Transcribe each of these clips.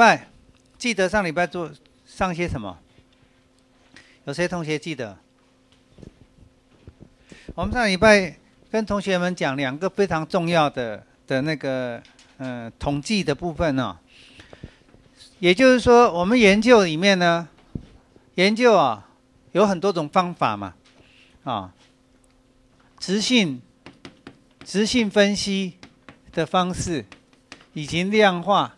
拜，记得上礼拜做上些什么？有些同学记得。我们上礼拜跟同学们讲两个非常重要的的那个嗯统计的部分哦，也就是说，我们研究里面呢，研究啊有很多种方法嘛，啊，直性、直性分析的方式，以及量化。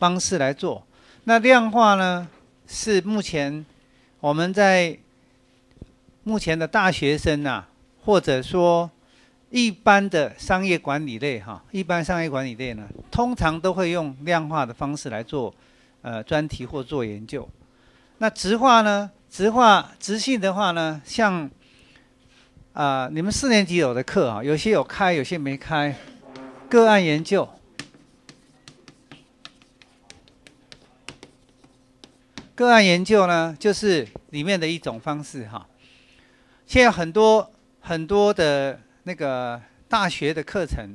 方式来做，那量化呢？是目前我们在目前的大学生啊，或者说一般的商业管理类哈，一般商业管理类呢，通常都会用量化的方式来做呃专题或做研究。那直化呢？直化、直性的话呢，像啊，你们四年级有的课啊，有些有开，有些没开，个案研究。个案研究呢，就是里面的一种方式哈。现在很多很多的那个大学的课程，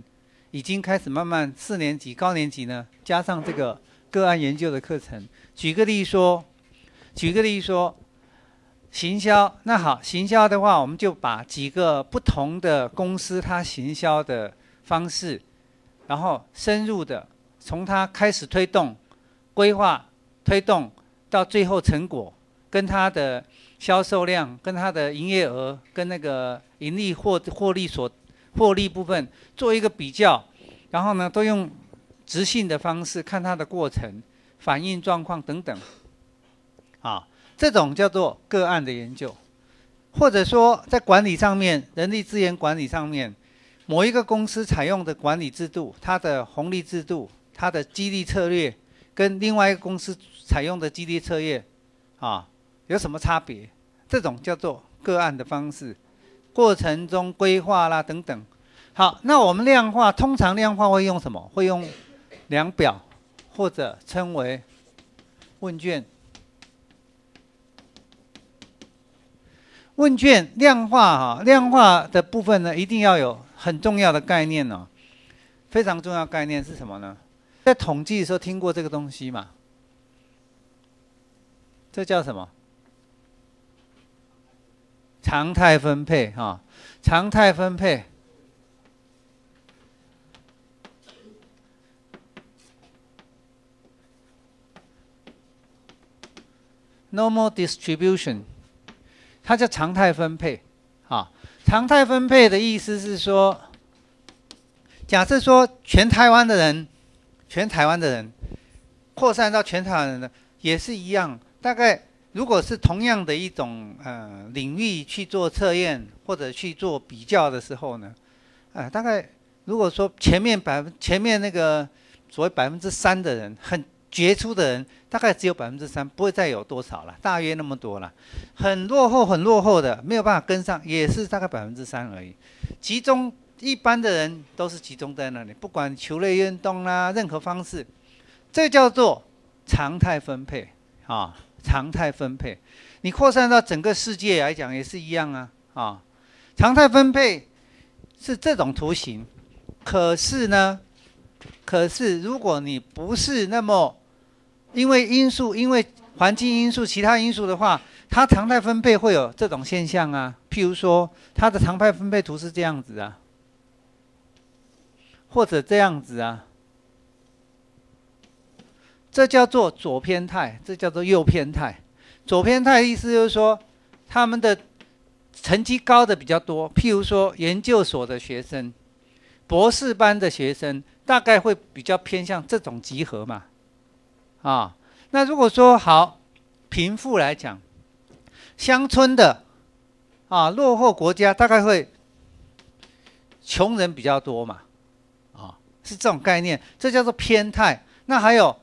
已经开始慢慢四年级、高年级呢，加上这个个案研究的课程。举个例说，举个例说，行销那好，行销的话，我们就把几个不同的公司它行销的方式，然后深入的从它开始推动、规划、推动。到最后成果跟它的销售量、跟它的营业额、跟那个盈利获获利所获利部分做一个比较，然后呢，都用直性的方式看它的过程、反应状况等等，啊，这种叫做个案的研究，或者说在管理上面、人力资源管理上面，某一个公司采用的管理制度、它的红利制度、它的激励策略。跟另外一个公司采用的基地测验啊有什么差别？这种叫做个案的方式，过程中规划啦等等。好，那我们量化通常量化会用什么？会用量表或者称为问卷。问卷量化哈，量化的部分呢，一定要有很重要的概念哦。非常重要概念是什么呢？在统计的时候听过这个东西嘛？这叫什么？常态分配哈，常态分配。Normal distribution，它叫常态分配啊。常态分配的意思是说，假设说全台湾的人。全台湾的人扩散到全台湾的人也是一样。大概如果是同样的一种呃领域去做测验或者去做比较的时候呢，啊，大概如果说前面百分前面那个所谓百分之三的人很杰出的人，大概只有百分之三，不会再有多少了，大约那么多了。很落后很落后的没有办法跟上，也是大概百分之三而已。其中。一般的人都是集中在那里，不管球类运动啦，任何方式，这叫做常态分配啊。常态分配，你扩散到整个世界来讲也是一样啊啊。常态分配是这种图形，可是呢，可是如果你不是那么因为因素，因为环境因素、其他因素的话，它常态分配会有这种现象啊。譬如说，它的常态分配图是这样子啊。或者这样子啊，这叫做左偏态，这叫做右偏态。左偏态意思就是说，他们的成绩高的比较多，譬如说研究所的学生、博士班的学生，大概会比较偏向这种集合嘛。啊，那如果说好贫富来讲，乡村的啊，落后国家大概会穷人比较多嘛。是这种概念，这叫做偏态。那还有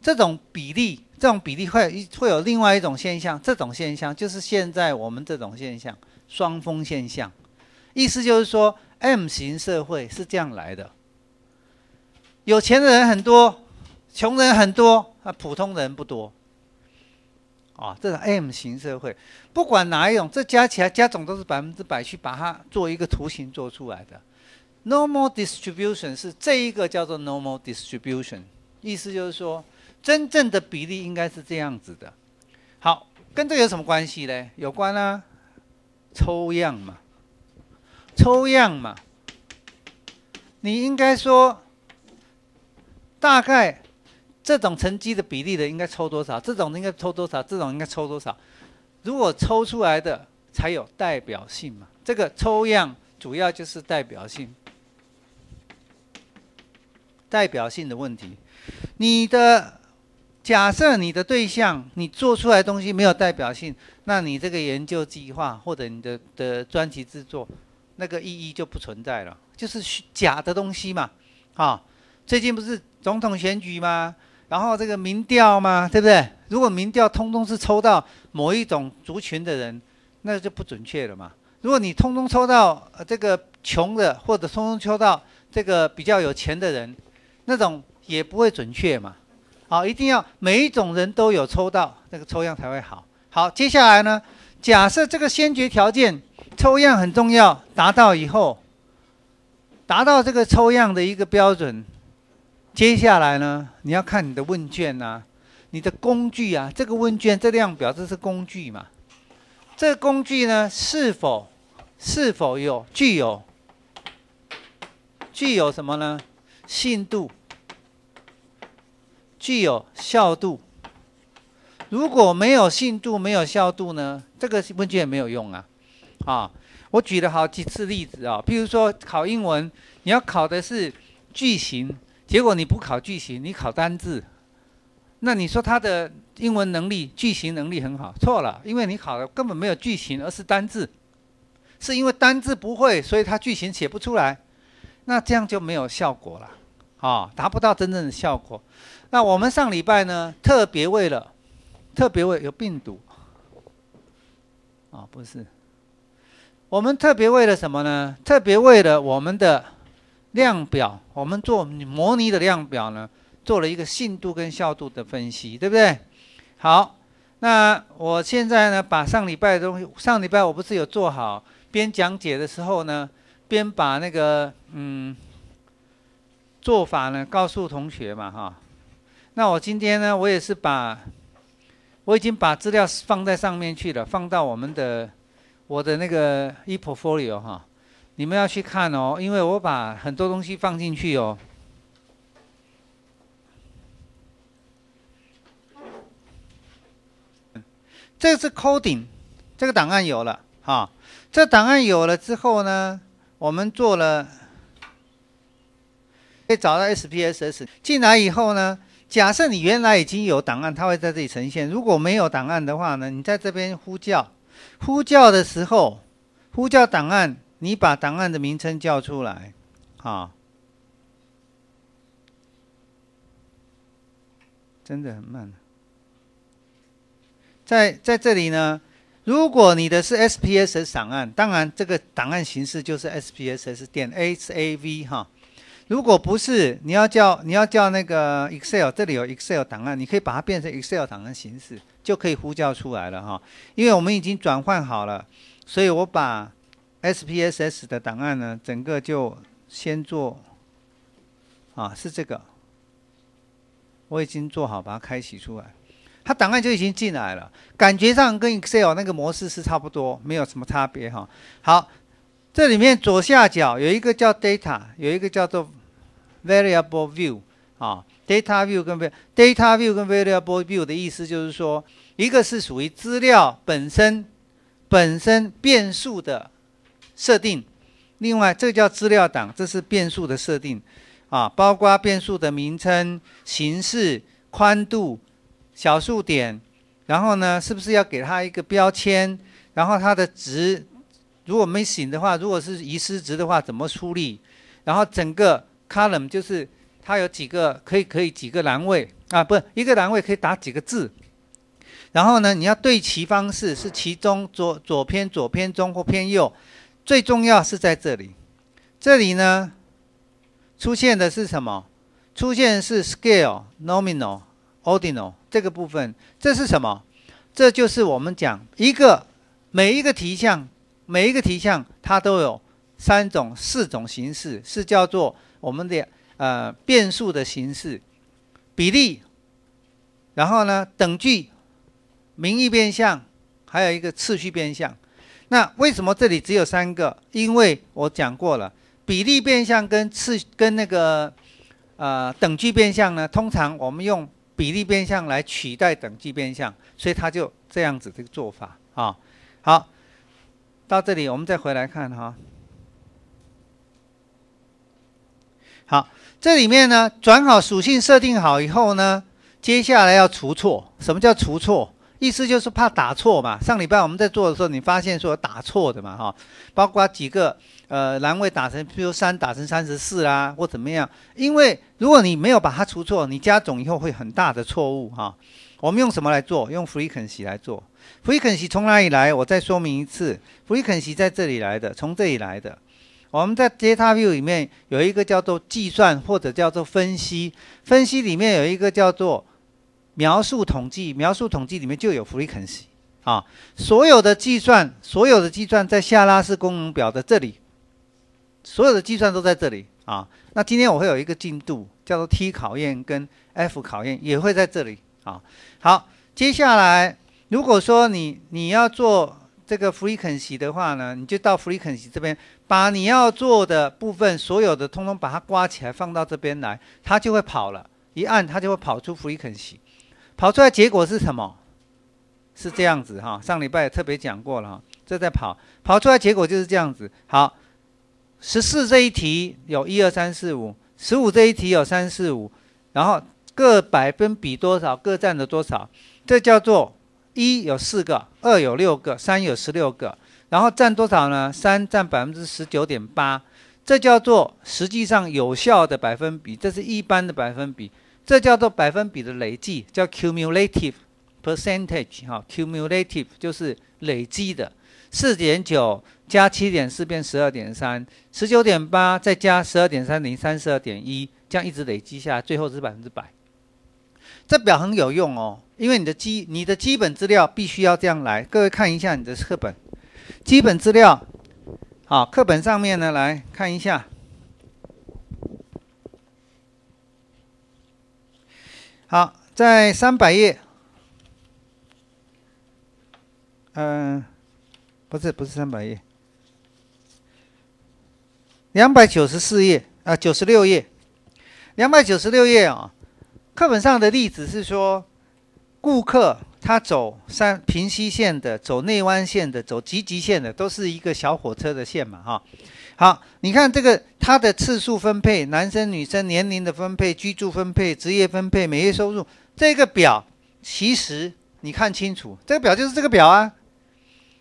这种比例，这种比例会会有另外一种现象，这种现象就是现在我们这种现象——双峰现象。意思就是说，M 型社会是这样来的：有钱的人很多，穷人很多，啊，普通人不多。啊，这种 M 型社会，不管哪一种，这加起来加总都是百分之百，去把它做一个图形做出来的。Normal distribution 是这一个叫做 Normal distribution，意思就是说，真正的比例应该是这样子的。好，跟这有什么关系呢？有关啊，抽样嘛，抽样嘛，你应该说，大概这种成绩的比例的应该抽多少？这种应该抽多少？这种应该抽多少？如果抽出来的才有代表性嘛，这个抽样主要就是代表性。代表性的问题，你的假设你的对象，你做出来东西没有代表性，那你这个研究计划或者你的的专辑制作，那个意义就不存在了，就是假的东西嘛，啊，最近不是总统选举嘛，然后这个民调嘛，对不对？如果民调通通是抽到某一种族群的人，那就不准确了嘛。如果你通通抽到这个穷的，或者通通抽到这个比较有钱的人，那种也不会准确嘛，好，一定要每一种人都有抽到，那个抽样才会好。好，接下来呢，假设这个先决条件抽样很重要，达到以后，达到这个抽样的一个标准，接下来呢，你要看你的问卷啊，你的工具啊，这个问卷、这量表，这是工具嘛，这个工具呢，是否是否有具有具有什么呢？信度具有效度。如果没有信度，没有效度呢？这个问卷也没有用啊！啊，我举了好几次例子哦。比如说考英文，你要考的是句型，结果你不考句型，你考单字，那你说他的英文能力、句型能力很好？错了，因为你考的根本没有句型，而是单字，是因为单字不会，所以他句型写不出来。那这样就没有效果了，啊，达不到真正的效果。那我们上礼拜呢，特别为了特别为有病毒，啊，不是，我们特别为了什么呢？特别为了我们的量表，我们做模拟的量表呢，做了一个信度跟效度的分析，对不对？好，那我现在呢，把上礼拜的东西，上礼拜我不是有做好边讲解的时候呢。边把那个嗯做法呢告诉同学嘛哈，那我今天呢，我也是把我已经把资料放在上面去了，放到我们的我的那个 e portfolio 哈，你们要去看哦，因为我把很多东西放进去哦。这是 coding，这个档案有了哈，这档案有了之后呢？我们做了，可以找到 SPSS 进来以后呢，假设你原来已经有档案，它会在这里呈现。如果没有档案的话呢，你在这边呼叫，呼叫的时候呼叫档案，你把档案的名称叫出来，啊。真的很慢。在在这里呢。如果你的是 SPSS 档案，当然这个档案形式就是 SPSS 点 sav 哈。如果不是，你要叫你要叫那个 Excel，这里有 Excel 档案，你可以把它变成 Excel 档案形式，就可以呼叫出来了哈。因为我们已经转换好了，所以我把 SPSS 的档案呢，整个就先做啊，是这个，我已经做好，把它开启出来。它档案就已经进来了，感觉上跟 Excel 那个模式是差不多，没有什么差别哈。好，这里面左下角有一个叫 Data，有一个叫做 Variable View 啊。Data View 跟 Variable View 的意思就是说，一个是属于资料本身本身变数的设定，另外这叫资料档，这是变数的设定啊，包括变数的名称、形式、宽度。小数点，然后呢，是不是要给它一个标签？然后它的值，如果没醒的话，如果是遗失值的话，怎么处理？然后整个 column 就是它有几个可以可以几个栏位啊？不是一个栏位可以打几个字？然后呢，你要对齐方式是其中左左偏左偏中或偏右？最重要是在这里，这里呢出现的是什么？出现是 scale nominal ordinal。这个部分，这是什么？这就是我们讲一个每一个题项，每一个题项它都有三种、四种形式，是叫做我们的呃变数的形式，比例，然后呢等距，名义变相，还有一个次序变相。那为什么这里只有三个？因为我讲过了，比例变相跟次跟那个呃等距变相呢，通常我们用。比例变相来取代等级变相，所以他就这样子这个做法啊。好，到这里我们再回来看哈。好，这里面呢转好属性设定好以后呢，接下来要除错。什么叫除错？意思就是怕打错嘛。上礼拜我们在做的时候，你发现说打错的嘛，哈，包括几个呃栏位打成，譬如三打成三十四啊，或怎么样。因为如果你没有把它除错，你加总以后会很大的错误哈。我们用什么来做？用 frequency 来做。frequency 从哪里来？我再说明一次，frequency 在这里来的，从这里来的。我们在 j t a v i e w 里面有一个叫做计算或者叫做分析，分析里面有一个叫做。描述统计，描述统计里面就有 frequency 啊。所有的计算，所有的计算在下拉式功能表的这里，所有的计算都在这里啊。那今天我会有一个进度，叫做 t 考验跟 f 考验，也会在这里啊。好，接下来如果说你你要做这个 frequency 的话呢，你就到 frequency 这边，把你要做的部分，所有的通通把它刮起来放到这边来，它就会跑了一按，它就会跑出 frequency。跑出来结果是什么？是这样子哈，上礼拜特别讲过了哈，这在跑，跑出来结果就是这样子。好，十四这一题有一二三四五，十五这一题有三四五，然后各百分比多少，各占了多少，这叫做一有四个，二有六个，三有十六个，然后占多少呢？三占百分之十九点八，这叫做实际上有效的百分比，这是一般的百分比。这叫做百分比的累计，叫 cumulative percentage，哈，cumulative 就是累积的。四点九加七点四变十二点三，十九点八再加十二点三零三十二点一，这样一直累积下，来，最后是百分之百。这表很有用哦，因为你的基你的基本资料必须要这样来。各位看一下你的课本，基本资料，好，课本上面呢来看一下。好，在三百页，嗯，不是，不是三百页，两百九十四页啊，九十六页，两百九十六页啊。课本上的例子是说，顾客。它走三平溪线的，走内湾线的，走集集线的，都是一个小火车的线嘛，哈。好，你看这个它的次数分配，男生女生年龄的分配，居住分配，职业分配，每月收入，这个表其实你看清楚，这个表就是这个表啊，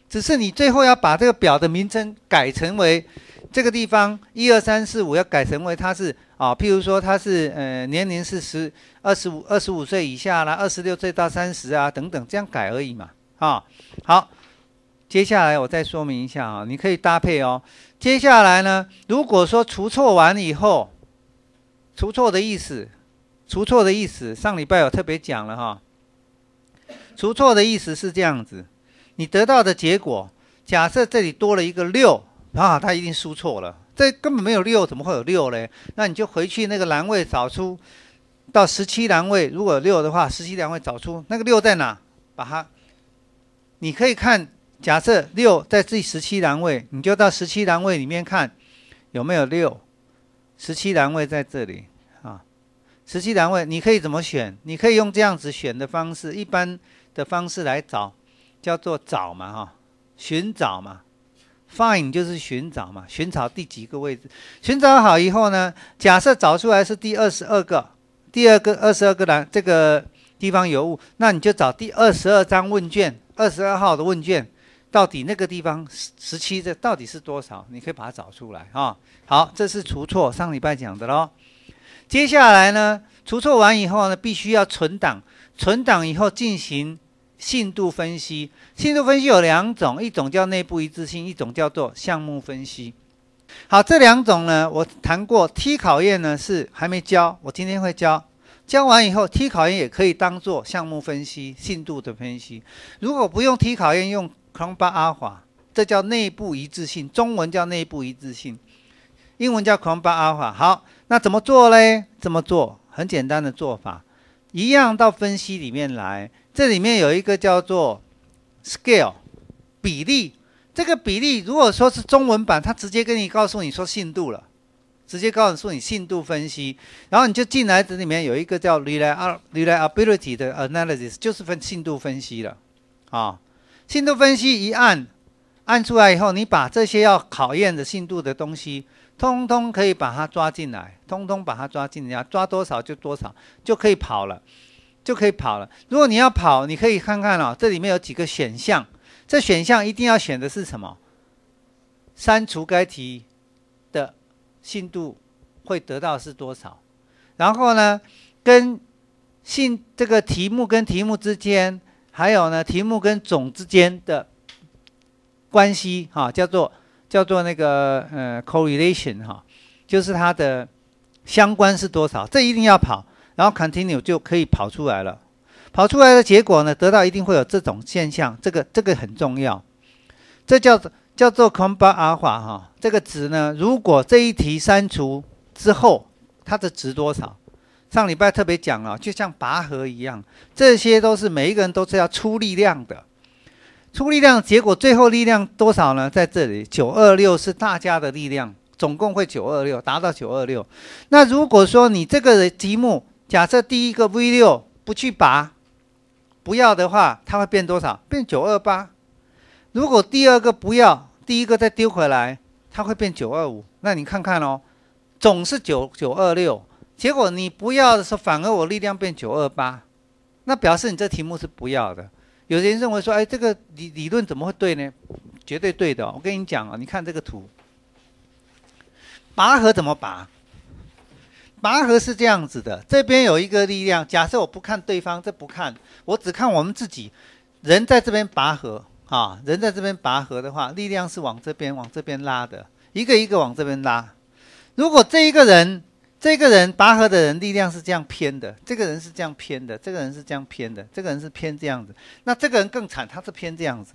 只是你最后要把这个表的名称改成为这个地方一二三四五要改成为它是。啊，譬如说他是呃年龄是十二十五二十五岁以下啦，二十六岁到三十啊等等，这样改而已嘛。啊，好，接下来我再说明一下啊，你可以搭配哦。接下来呢，如果说除错完以后，除错的意思，除错的意思，上礼拜我特别讲了哈。除错的意思是这样子，你得到的结果，假设这里多了一个六啊，他一定输错了。这根本没有六，怎么会有六嘞？那你就回去那个栏位找出，到十七栏位，如果六的话，十七栏位找出那个六在哪，把它。你可以看，假设六在第十七栏位，你就到十七栏位里面看有没有六。十七栏位在这里啊，十七栏位你可以怎么选？你可以用这样子选的方式，一般的方式来找，叫做找嘛哈，寻找嘛。find 就是寻找嘛，寻找第几个位置，寻找好以后呢，假设找出来是第二十二个，第二个二十二个栏这个地方有误，那你就找第二十二张问卷，二十二号的问卷，到底那个地方十十七的到底是多少，你可以把它找出来啊。好，这是除错，上礼拜讲的喽。接下来呢，除错完以后呢，必须要存档，存档以后进行。信度分析，信度分析有两种，一种叫内部一致性，一种叫做项目分析。好，这两种呢，我谈过 T 考验呢是还没教，我今天会教。教完以后，T 考验也可以当做项目分析信度的分析。如果不用 T 考验，用 c r o n b a Alpha，这叫内部一致性，中文叫内部一致性，英文叫 c r o n b a Alpha。好，那怎么做嘞？怎么做？很简单的做法，一样到分析里面来。这里面有一个叫做 scale 比例，这个比例如果说是中文版，它直接跟你告诉你说信度了，直接告诉你信度分析，然后你就进来这里面有一个叫 r e l y reliability 的 analysis 就是分信度分析了，啊，信度分析一按按出来以后，你把这些要考验的信度的东西，通通可以把它抓进来，通通把它抓进来，抓多少就多少，就可以跑了。就可以跑了。如果你要跑，你可以看看哦，这里面有几个选项，这选项一定要选的是什么？删除该题的信度会得到是多少？然后呢，跟信这个题目跟题目之间，还有呢题目跟总之间的关系哈，叫做叫做那个呃 correlation 哈，就是它的相关是多少？这一定要跑。然后 continue 就可以跑出来了，跑出来的结果呢，得到一定会有这种现象，这个这个很重要，这叫做叫做 c o m b i n alpha 哈，这个值呢，如果这一题删除之后，它的值多少？上礼拜特别讲了，就像拔河一样，这些都是每一个人都是要出力量的，出力量，结果最后力量多少呢？在这里，九二六是大家的力量，总共会九二六达到九二六。那如果说你这个题目，假设第一个 V 六不去拔，不要的话，它会变多少？变九二八。如果第二个不要，第一个再丢回来，它会变九二五。那你看看哦，总是九九二六。结果你不要的时候，反而我力量变九二八，那表示你这题目是不要的。有人认为说，哎，这个理理论怎么会对呢？绝对对的。我跟你讲啊，你看这个图，拔河怎么拔？拔河是这样子的，这边有一个力量。假设我不看对方，这不看，我只看我们自己。人在这边拔河啊，人在这边拔河的话，力量是往这边、往这边拉的，一个一个往这边拉。如果这一个人、这个人拔河的人力量是这样偏的，这个人是这样偏的，这个人是这样偏的，这个人是偏这样子，那这个人更惨，他是偏这样子。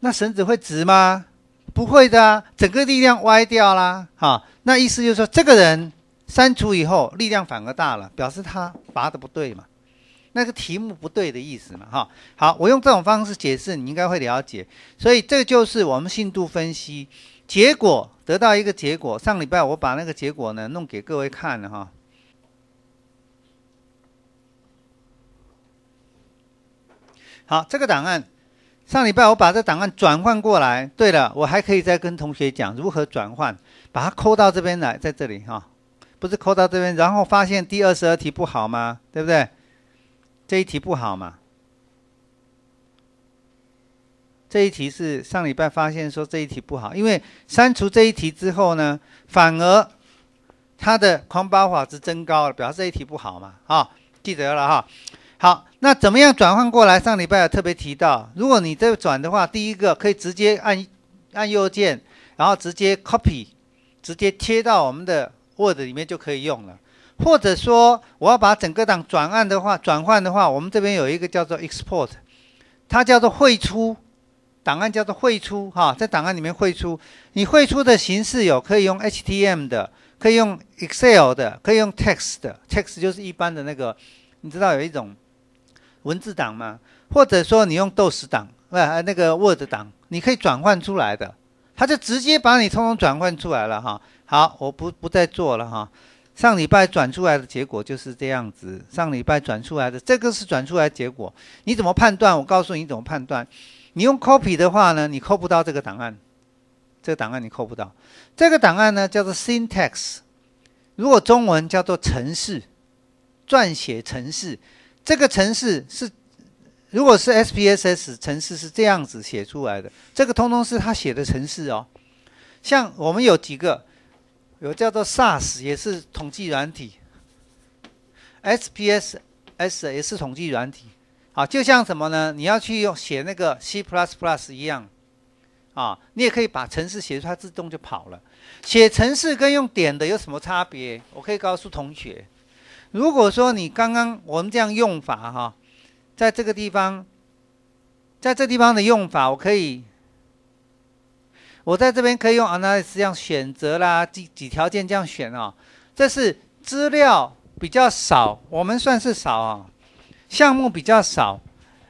那绳子会直吗？不会的，整个力量歪掉啦。啊。那意思就是说，这个人。删除以后，力量反而大了，表示它拔的不对嘛？那个题目不对的意思嘛？哈，好，我用这种方式解释，你应该会了解。所以这就是我们信度分析结果得到一个结果。上礼拜我把那个结果呢弄给各位看了，哈。好，这个档案，上礼拜我把这档案转换过来。对了，我还可以再跟同学讲如何转换，把它抠到这边来，在这里哈。不是扣到这边，然后发现第二十二题不好吗？对不对？这一题不好嘛？这一题是上礼拜发现说这一题不好，因为删除这一题之后呢，反而它的狂八法值增高，了，表示这一题不好嘛？啊，记得了哈。好，那怎么样转换过来？上礼拜特别提到，如果你这转的话，第一个可以直接按按右键，然后直接 copy，直接贴到我们的。Word 里面就可以用了，或者说我要把整个档转案的话，转换的话，我们这边有一个叫做 Export，它叫做汇出，档案叫做汇出哈，在档案里面汇出，你汇出的形式有可以用 HTML 的，可以用 Excel 的，可以用 Text 的，Text 就是一般的那个你知道有一种文字档吗？或者说你用 DOS 档，呃，那个 Word 档，你可以转换出来的，它就直接把你通通转换出来了哈。好，我不不再做了哈。上礼拜转出来的结果就是这样子。上礼拜转出来的这个是转出来的结果，你怎么判断？我告诉你怎么判断。你用 copy 的话呢，你扣不到这个档案。这个档案你扣不到。这个档案呢叫做 syn t a x 如果中文叫做程式，撰写程式。这个程式是，如果是 SPSS 程式是这样子写出来的。这个通通是他写的程式哦。像我们有几个。有叫做 SAS，也是统计软体，SPSS 也是统计软体，啊，就像什么呢？你要去用写那个 C++ 一样，啊，你也可以把程式写出来，自动就跑了。写程式跟用点的有什么差别？我可以告诉同学，如果说你刚刚我们这样用法哈，在这个地方，在这地方的用法，我可以。我在这边可以用 analysis 这样选择啦，几几条件这样选哦。这是资料比较少，我们算是少啊，项目比较少，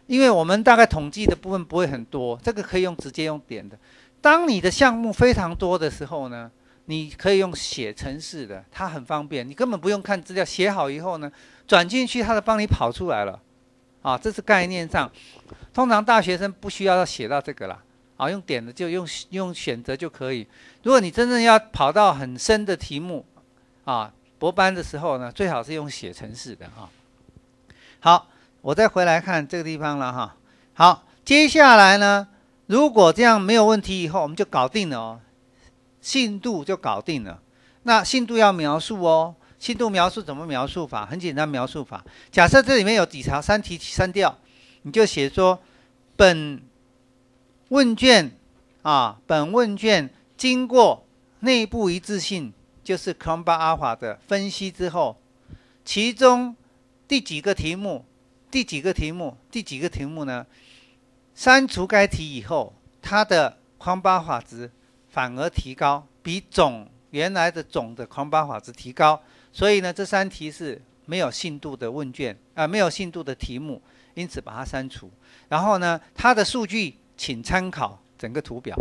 因为我们大概统计的部分不会很多，这个可以用直接用点的。当你的项目非常多的时候呢，你可以用写程式的，它很方便，你根本不用看资料，写好以后呢，转进去它就帮你跑出来了。啊，这是概念上，通常大学生不需要写到这个了。好，用点的就用用选择就可以。如果你真正要跑到很深的题目，啊，博班的时候呢，最好是用写程式。的哈，好，我再回来看这个地方了哈。好，接下来呢，如果这样没有问题以后，我们就搞定了哦，信度就搞定了。那信度要描述哦，信度描述怎么描述法？很简单，描述法。假设这里面有几条删题删掉，你就写说本。问卷，啊，本问卷经过内部一致性，就是 k 巴阿 m b a Alpha 的分析之后，其中第几个题目，第几个题目，第几个题目呢？删除该题以后，它的 k 巴法 m b a Alpha 值反而提高，比总原来的总的 k 巴法 m b a Alpha 值提高。所以呢，这三题是没有信度的问卷啊，没有信度的题目，因此把它删除。然后呢，它的数据。请参考整个图表。